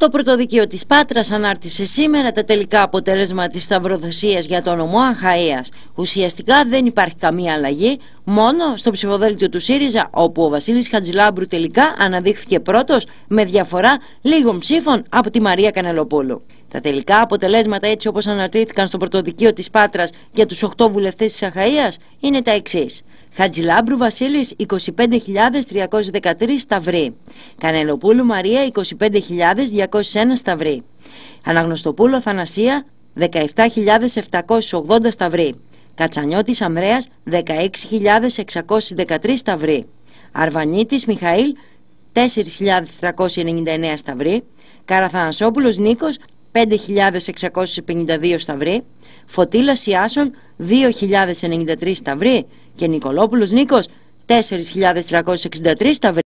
Το πρωτοδικείο της Πάτρας ανάρτησε σήμερα τα τελικά αποτελέσματα της σταυροδοσίας για τον νομό Αχαΐας. Ουσιαστικά δεν υπάρχει καμία αλλαγή, μόνο στο ψηφοδέλτιο του ΣΥΡΙΖΑ, όπου ο Βασίλης Χατζηλάμπρου τελικά αναδείχθηκε πρώτος με διαφορά λίγων ψήφων από τη Μαρία Κανελοπούλου. Τα τελικά αποτελέσματα έτσι όπως αναρτήθηκαν στο πρωτοδικείο της Πάτρας για τους 8 βουλευτές της Αχαία, είναι τα εξής. Χατζηλάμπρου Βασίλης 25.313 σταυρή. Κανελοπούλου Μαρία 25.201 σταυρή. Αναγνωστοπούλο Θανασία 17.780 σταυρή. Κατσανιώτης Αμρέας 16.613 σταυροί. Αρβανίτης Μιχαήλ 4.399 σταυροί. Καραθανασόπουλος Νίκος 5.652 σταυροί. Φωτήλα Σιάσον 2.093 σταυροί. Και Νικολόπουλος Νίκος 4.363 σταυροί.